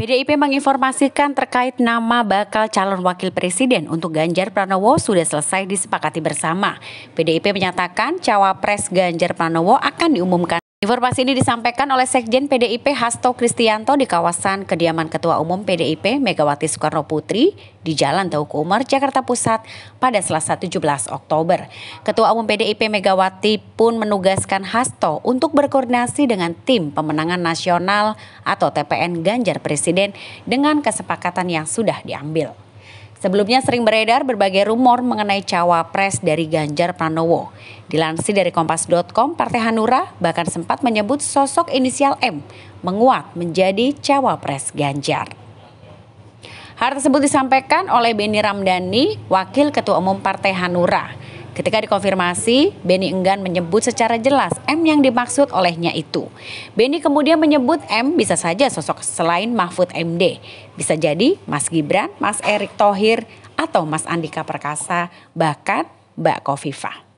PDIP menginformasikan terkait nama bakal calon wakil presiden untuk Ganjar Pranowo sudah selesai disepakati bersama. PDIP menyatakan cawapres Ganjar Pranowo akan diumumkan Informasi ini disampaikan oleh Sekjen PDIP Hasto Kristianto di kawasan kediaman Ketua Umum PDIP Megawati Soekarno Putri di Jalan Teuku Umar, Jakarta Pusat pada Selasa 17 Oktober. Ketua Umum PDIP Megawati pun menugaskan Hasto untuk berkoordinasi dengan Tim Pemenangan Nasional atau TPN Ganjar Presiden dengan kesepakatan yang sudah diambil. Sebelumnya sering beredar berbagai rumor mengenai cawapres dari Ganjar Pranowo. Dilansir dari kompas.com, Partai Hanura bahkan sempat menyebut sosok inisial M menguat menjadi cawapres Ganjar. Hal tersebut disampaikan oleh Beni Ramdhani, Wakil Ketua Umum Partai Hanura. Ketika dikonfirmasi, Benny enggan menyebut secara jelas M yang dimaksud olehnya itu. Benny kemudian menyebut M bisa saja sosok selain Mahfud MD. Bisa jadi Mas Gibran, Mas Erick Thohir, atau Mas Andika Perkasa, bahkan Mbak Kofifa.